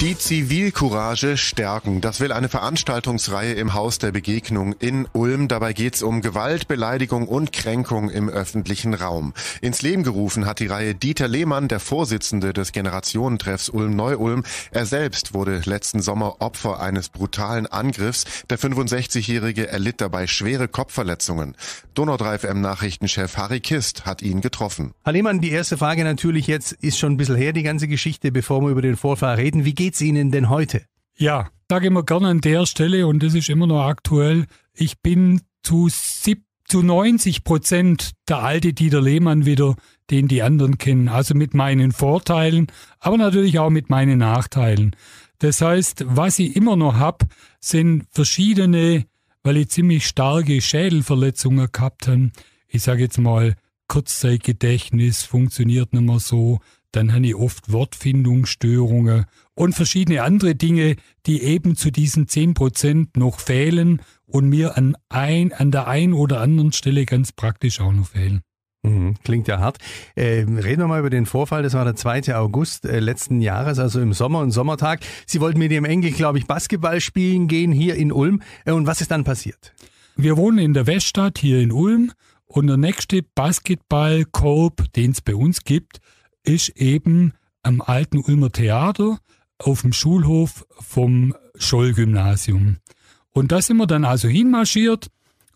Die Zivilcourage stärken. Das will eine Veranstaltungsreihe im Haus der Begegnung in Ulm. Dabei geht es um Gewalt, Beleidigung und Kränkung im öffentlichen Raum. Ins Leben gerufen hat die Reihe Dieter Lehmann, der Vorsitzende des Generationentreffs Ulm-Neu-Ulm. Er selbst wurde letzten Sommer Opfer eines brutalen Angriffs. Der 65-Jährige erlitt dabei schwere Kopfverletzungen. Donau 3FM Nachrichtenchef Harry Kist hat ihn getroffen. Herr Lehmann, die erste Frage natürlich jetzt ist schon ein bisschen her, die ganze Geschichte, bevor wir über den Vorfall reden. Wie geht es Ihnen denn heute? Ja, sage immer gerne an der Stelle, und das ist immer noch aktuell, ich bin zu, sieb, zu 90 Prozent der alte Dieter Lehmann wieder, den die anderen kennen. Also mit meinen Vorteilen, aber natürlich auch mit meinen Nachteilen. Das heißt, was ich immer noch habe, sind verschiedene, weil ich ziemlich starke Schädelverletzungen gehabt habe. Ich sage jetzt mal, Kurzzeitgedächtnis funktioniert nicht mehr so. Dann habe ich oft Wortfindungsstörungen und verschiedene andere Dinge, die eben zu diesen 10% noch fehlen und mir an, ein, an der einen oder anderen Stelle ganz praktisch auch noch fehlen. Mhm, klingt ja hart. Äh, reden wir mal über den Vorfall. Das war der 2. August äh, letzten Jahres, also im Sommer und Sommertag. Sie wollten mit Ihrem Enkel, glaube ich, Basketball spielen gehen hier in Ulm. Äh, und was ist dann passiert? Wir wohnen in der Weststadt hier in Ulm und der nächste Basketballkorb, den es bei uns gibt, ist eben am alten Ulmer Theater auf dem Schulhof vom Scholl-Gymnasium. Und da sind wir dann also hinmarschiert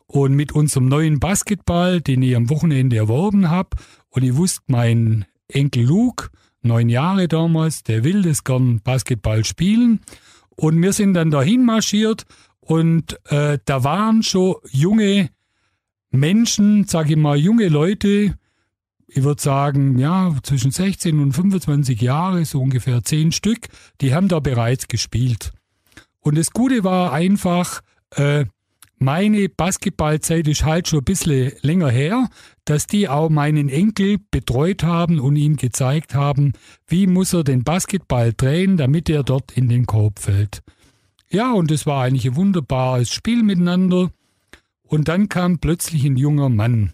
und mit unserem neuen Basketball, den ich am Wochenende erworben habe, und ich wusste, mein Enkel Luke, neun Jahre damals, der will das gern Basketball spielen. Und wir sind dann dahin marschiert und äh, da waren schon junge Menschen, sage ich mal, junge Leute, ich würde sagen, ja, zwischen 16 und 25 Jahre, so ungefähr zehn Stück, die haben da bereits gespielt. Und das Gute war einfach, äh, meine Basketballzeit ist halt schon ein bisschen länger her, dass die auch meinen Enkel betreut haben und ihm gezeigt haben, wie muss er den Basketball drehen, damit er dort in den Korb fällt. Ja, und es war eigentlich ein wunderbares Spiel miteinander. Und dann kam plötzlich ein junger Mann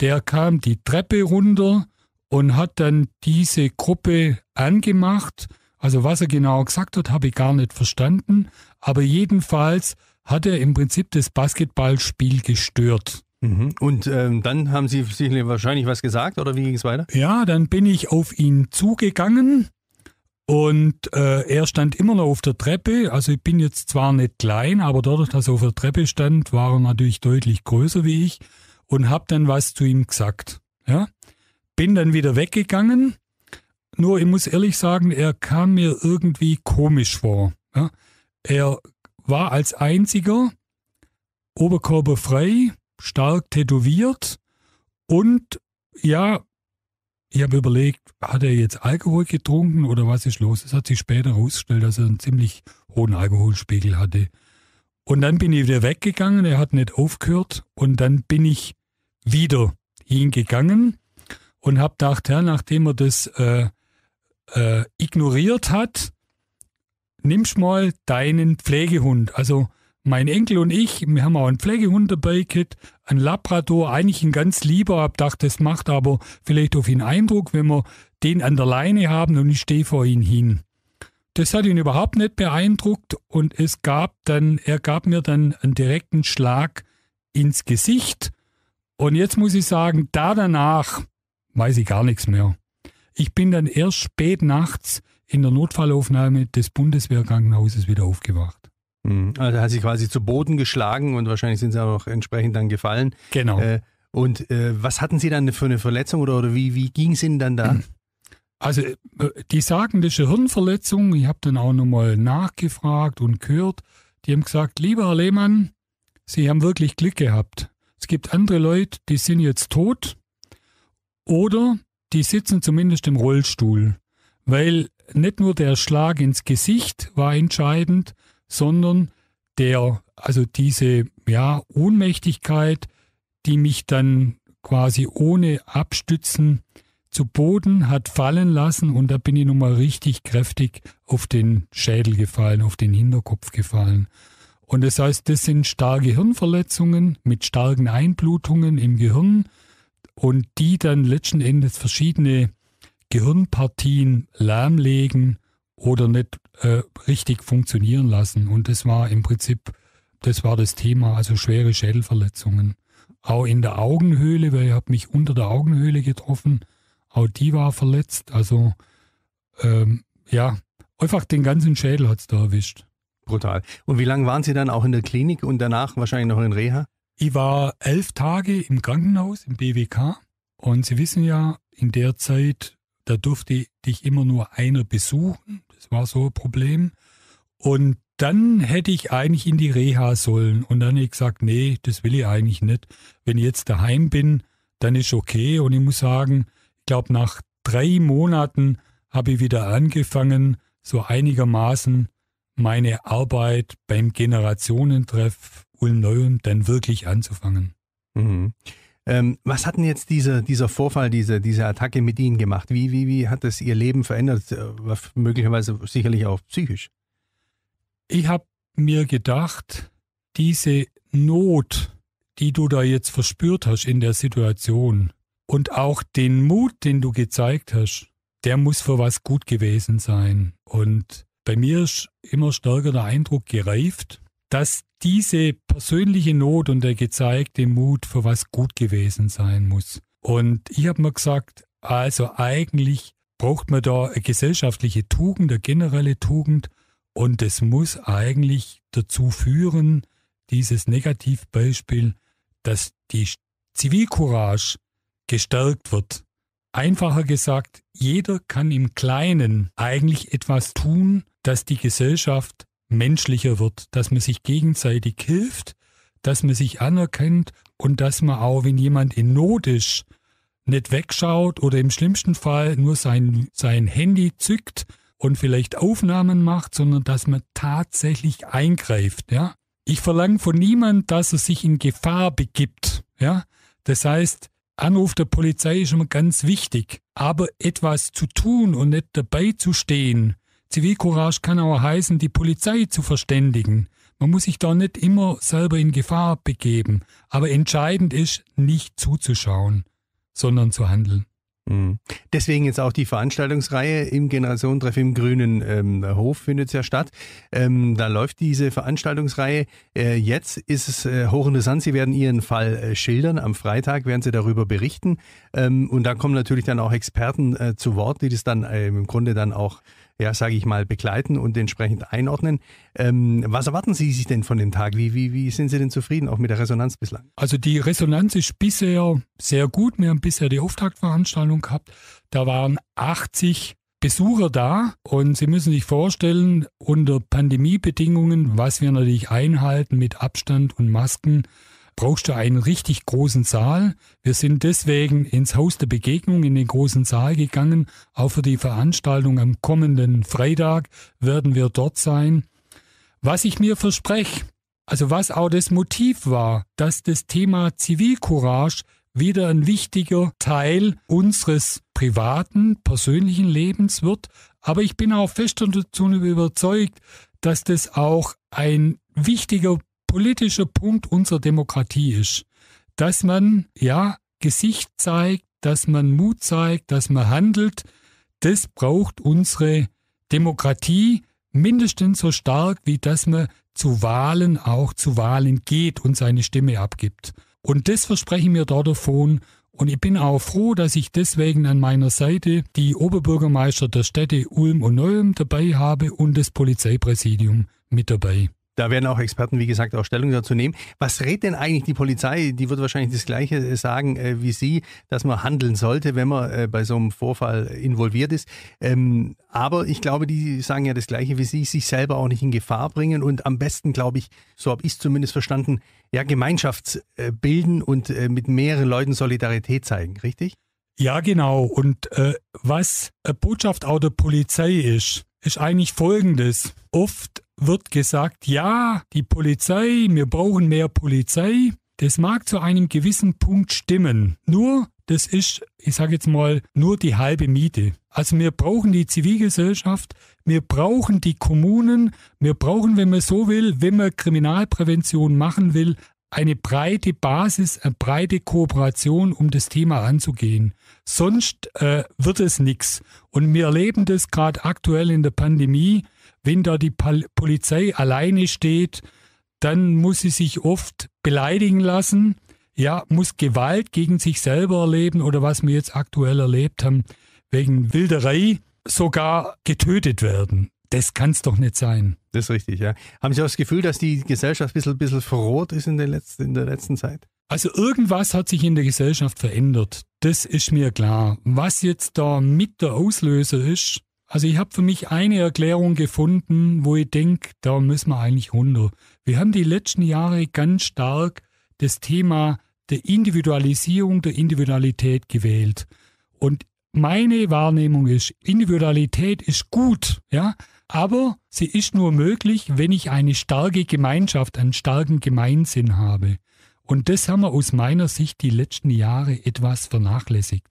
der kam die Treppe runter und hat dann diese Gruppe angemacht. Also was er genau gesagt hat, habe ich gar nicht verstanden. Aber jedenfalls hat er im Prinzip das Basketballspiel gestört. Mhm. Und ähm, dann haben Sie sicherlich wahrscheinlich was gesagt oder wie ging es weiter? Ja, dann bin ich auf ihn zugegangen und äh, er stand immer noch auf der Treppe. Also ich bin jetzt zwar nicht klein, aber dadurch, dass er auf der Treppe stand, war er natürlich deutlich größer wie ich und hab dann was zu ihm gesagt. Ja? Bin dann wieder weggegangen. Nur ich muss ehrlich sagen, er kam mir irgendwie komisch vor. Ja? Er war als einziger oberkörperfrei, stark tätowiert und ja, ich habe überlegt, hat er jetzt Alkohol getrunken oder was ist los? Es hat sich später herausgestellt, dass er einen ziemlich hohen Alkoholspiegel hatte. Und dann bin ich wieder weggegangen, er hat nicht aufgehört und dann bin ich wieder hingegangen und habe gedacht, ja, nachdem er das äh, äh, ignoriert hat, nimmst mal deinen Pflegehund. Also mein Enkel und ich, wir haben auch einen Pflegehund dabei gehabt, einen Labrador, eigentlich ein ganz lieber, habe gedacht, das macht aber vielleicht auf ihn Eindruck, wenn wir den an der Leine haben und ich stehe vor ihn hin. Das hat ihn überhaupt nicht beeindruckt und es gab dann, er gab mir dann einen direkten Schlag ins Gesicht und jetzt muss ich sagen, da danach weiß ich gar nichts mehr. Ich bin dann erst spät nachts in der Notfallaufnahme des Bundeswehrkrankenhauses wieder aufgewacht. Mhm. Also hat sich quasi zu Boden geschlagen und wahrscheinlich sind sie auch entsprechend dann gefallen. Genau. Äh, und äh, was hatten Sie dann für eine Verletzung oder, oder wie, wie ging es Ihnen dann da? Also äh, die sagen, das ist eine Hirnverletzung. Ich habe dann auch nochmal nachgefragt und gehört. Die haben gesagt, lieber Herr Lehmann, Sie haben wirklich Glück gehabt. Es gibt andere Leute, die sind jetzt tot oder die sitzen zumindest im Rollstuhl, weil nicht nur der Schlag ins Gesicht war entscheidend, sondern der, also diese ja, Ohnmächtigkeit, die mich dann quasi ohne Abstützen zu Boden hat fallen lassen und da bin ich nun mal richtig kräftig auf den Schädel gefallen, auf den Hinterkopf gefallen. Und das heißt, das sind starke Hirnverletzungen mit starken Einblutungen im Gehirn und die dann letzten Endes verschiedene Gehirnpartien lahmlegen oder nicht äh, richtig funktionieren lassen. Und das war im Prinzip, das war das Thema, also schwere Schädelverletzungen. Auch in der Augenhöhle, weil ich habe mich unter der Augenhöhle getroffen, auch die war verletzt. Also ähm, ja, einfach den ganzen Schädel hat es da erwischt brutal. Und wie lange waren Sie dann auch in der Klinik und danach wahrscheinlich noch in Reha? Ich war elf Tage im Krankenhaus, im BWK. Und Sie wissen ja, in der Zeit, da durfte dich immer nur einer besuchen. Das war so ein Problem. Und dann hätte ich eigentlich in die Reha sollen. Und dann habe ich gesagt, nee, das will ich eigentlich nicht. Wenn ich jetzt daheim bin, dann ist okay. Und ich muss sagen, ich glaube, nach drei Monaten habe ich wieder angefangen, so einigermaßen meine Arbeit beim Generationentreff ulm neuen dann wirklich anzufangen. Mhm. Ähm, was hat denn jetzt dieser, dieser Vorfall, diese, diese Attacke mit Ihnen gemacht? Wie, wie, wie hat das Ihr Leben verändert? Äh, möglicherweise sicherlich auch psychisch. Ich habe mir gedacht, diese Not, die du da jetzt verspürt hast in der Situation und auch den Mut, den du gezeigt hast, der muss für was gut gewesen sein. Und bei mir ist immer stärker der Eindruck gereift, dass diese persönliche Not und der gezeigte Mut für was gut gewesen sein muss. Und ich habe mir gesagt, also eigentlich braucht man da eine gesellschaftliche Tugend, eine generelle Tugend und es muss eigentlich dazu führen, dieses Negativbeispiel, dass die Zivilcourage gestärkt wird Einfacher gesagt, jeder kann im Kleinen eigentlich etwas tun, dass die Gesellschaft menschlicher wird, dass man sich gegenseitig hilft, dass man sich anerkennt und dass man auch, wenn jemand in Not ist, nicht wegschaut oder im schlimmsten Fall nur sein, sein Handy zückt und vielleicht Aufnahmen macht, sondern dass man tatsächlich eingreift. Ja? Ich verlange von niemandem, dass er sich in Gefahr begibt. Ja? Das heißt, Anruf der Polizei ist immer ganz wichtig. Aber etwas zu tun und nicht dabei zu stehen, Zivilcourage kann auch heißen, die Polizei zu verständigen. Man muss sich da nicht immer selber in Gefahr begeben. Aber entscheidend ist, nicht zuzuschauen, sondern zu handeln. Mhm. Deswegen jetzt auch die Veranstaltungsreihe im Generationentreff im Grünen ähm, Hof findet ja statt. Ähm, da läuft diese Veranstaltungsreihe. Äh, jetzt ist es äh, hochinteressant. Sie werden Ihren Fall äh, schildern. Am Freitag werden Sie darüber berichten. Ähm, und da kommen natürlich dann auch Experten äh, zu Wort, die das dann ähm, im Grunde dann auch ja, sage ich mal, begleiten und entsprechend einordnen. Ähm, was erwarten Sie sich denn von dem Tag? Wie, wie, wie sind Sie denn zufrieden, auch mit der Resonanz bislang? Also die Resonanz ist bisher sehr gut. Wir haben bisher die Auftaktveranstaltung gehabt. Da waren 80 Besucher da und Sie müssen sich vorstellen, unter Pandemiebedingungen, was wir natürlich einhalten mit Abstand und Masken, brauchst du einen richtig großen Saal. Wir sind deswegen ins Haus der Begegnung in den großen Saal gegangen. Auch für die Veranstaltung am kommenden Freitag werden wir dort sein. Was ich mir verspreche, also was auch das Motiv war, dass das Thema Zivilcourage wieder ein wichtiger Teil unseres privaten, persönlichen Lebens wird. Aber ich bin auch fest und dazu überzeugt, dass das auch ein wichtiger politische Punkt unserer Demokratie ist, dass man ja Gesicht zeigt, dass man Mut zeigt, dass man handelt. Das braucht unsere Demokratie mindestens so stark, wie dass man zu Wahlen auch zu Wahlen geht und seine Stimme abgibt. Und das versprechen wir dort davon. Und ich bin auch froh, dass ich deswegen an meiner Seite die Oberbürgermeister der Städte Ulm und Neuem dabei habe und das Polizeipräsidium mit dabei. Da werden auch Experten, wie gesagt, auch Stellung dazu nehmen. Was rät denn eigentlich die Polizei? Die wird wahrscheinlich das Gleiche äh, sagen äh, wie Sie, dass man handeln sollte, wenn man äh, bei so einem Vorfall involviert ist. Ähm, aber ich glaube, die sagen ja das Gleiche wie Sie, sich selber auch nicht in Gefahr bringen und am besten, glaube ich, so habe ich es zumindest verstanden, ja, Gemeinschaft äh, bilden und äh, mit mehreren Leuten Solidarität zeigen, richtig? Ja, genau. Und äh, was eine äh, Botschaft auch der Polizei ist, ist eigentlich folgendes. Oft wird gesagt, ja, die Polizei, wir brauchen mehr Polizei. Das mag zu einem gewissen Punkt stimmen. Nur, das ist, ich sage jetzt mal, nur die halbe Miete. Also wir brauchen die Zivilgesellschaft, wir brauchen die Kommunen, wir brauchen, wenn man so will, wenn man Kriminalprävention machen will, eine breite Basis, eine breite Kooperation, um das Thema anzugehen. Sonst äh, wird es nichts. Und wir erleben das gerade aktuell in der Pandemie wenn da die Pol Polizei alleine steht, dann muss sie sich oft beleidigen lassen, ja, muss Gewalt gegen sich selber erleben oder was wir jetzt aktuell erlebt haben, wegen Wilderei sogar getötet werden. Das kann es doch nicht sein. Das ist richtig, ja. Haben Sie auch das Gefühl, dass die Gesellschaft ein bisschen, bisschen verroht ist in der, letzten, in der letzten Zeit? Also irgendwas hat sich in der Gesellschaft verändert. Das ist mir klar. Was jetzt da mit der Auslöser ist, also ich habe für mich eine Erklärung gefunden, wo ich denke, da müssen wir eigentlich runter. Wir haben die letzten Jahre ganz stark das Thema der Individualisierung, der Individualität gewählt. Und meine Wahrnehmung ist, Individualität ist gut, ja, aber sie ist nur möglich, wenn ich eine starke Gemeinschaft, einen starken Gemeinsinn habe. Und das haben wir aus meiner Sicht die letzten Jahre etwas vernachlässigt.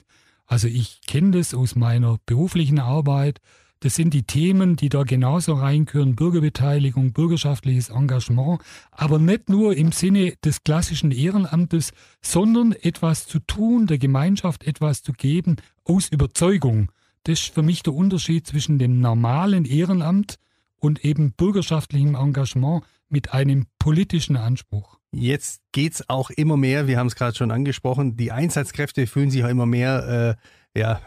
Also ich kenne das aus meiner beruflichen Arbeit. Das sind die Themen, die da genauso reinküren, Bürgerbeteiligung, bürgerschaftliches Engagement, aber nicht nur im Sinne des klassischen Ehrenamtes, sondern etwas zu tun, der Gemeinschaft etwas zu geben, aus Überzeugung. Das ist für mich der Unterschied zwischen dem normalen Ehrenamt und eben bürgerschaftlichem Engagement mit einem politischen Anspruch. Jetzt geht's auch immer mehr, wir haben es gerade schon angesprochen, die Einsatzkräfte fühlen sich auch immer mehr, äh, ja,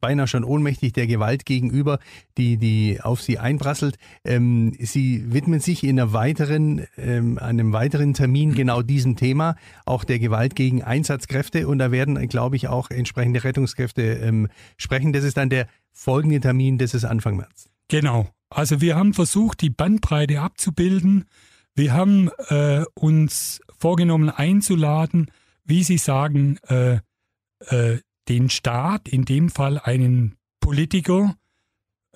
beinahe schon ohnmächtig der Gewalt gegenüber, die, die auf sie einprasselt. Ähm, sie widmen sich in einer weiteren, ähm, einem weiteren Termin mhm. genau diesem Thema, auch der Gewalt gegen Einsatzkräfte. Und da werden, glaube ich, auch entsprechende Rettungskräfte ähm, sprechen. Das ist dann der folgende Termin, das ist Anfang März. Genau. Also wir haben versucht, die Bandbreite abzubilden wir haben äh, uns vorgenommen einzuladen, wie Sie sagen, äh, äh, den Staat, in dem Fall einen Politiker,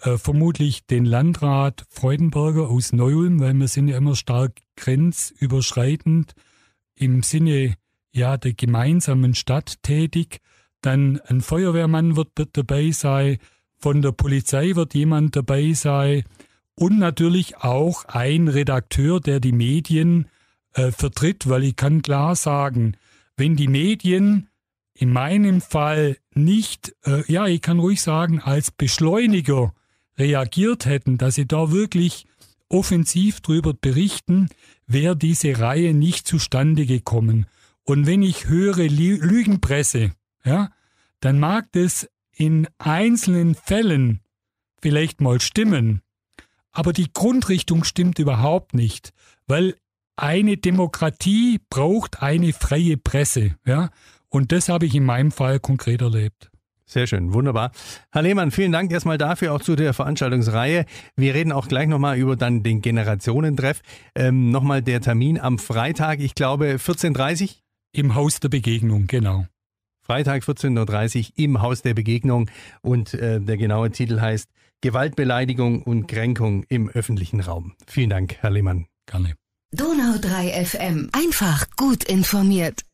äh, vermutlich den Landrat Freudenberger aus neu weil wir sind ja immer stark grenzüberschreitend im Sinne ja der gemeinsamen Stadt tätig. Dann ein Feuerwehrmann wird dabei sein, von der Polizei wird jemand dabei sein, und natürlich auch ein Redakteur, der die Medien äh, vertritt, weil ich kann klar sagen, wenn die Medien in meinem Fall nicht, äh, ja, ich kann ruhig sagen, als Beschleuniger reagiert hätten, dass sie da wirklich offensiv drüber berichten, wäre diese Reihe nicht zustande gekommen. Und wenn ich höre Lügenpresse, ja, dann mag das in einzelnen Fällen vielleicht mal stimmen, aber die Grundrichtung stimmt überhaupt nicht, weil eine Demokratie braucht eine freie Presse. Ja? Und das habe ich in meinem Fall konkret erlebt. Sehr schön, wunderbar. Herr Lehmann, vielen Dank erstmal dafür, auch zu der Veranstaltungsreihe. Wir reden auch gleich nochmal über dann den Generationentreff. Ähm, nochmal der Termin am Freitag, ich glaube 14.30 Uhr. Im Haus der Begegnung, genau. Freitag 14.30 Uhr im Haus der Begegnung und äh, der genaue Titel heißt Gewaltbeleidigung und Kränkung im öffentlichen Raum. Vielen Dank, Herr Lehmann. Gerne. Donau 3 FM. Einfach gut informiert.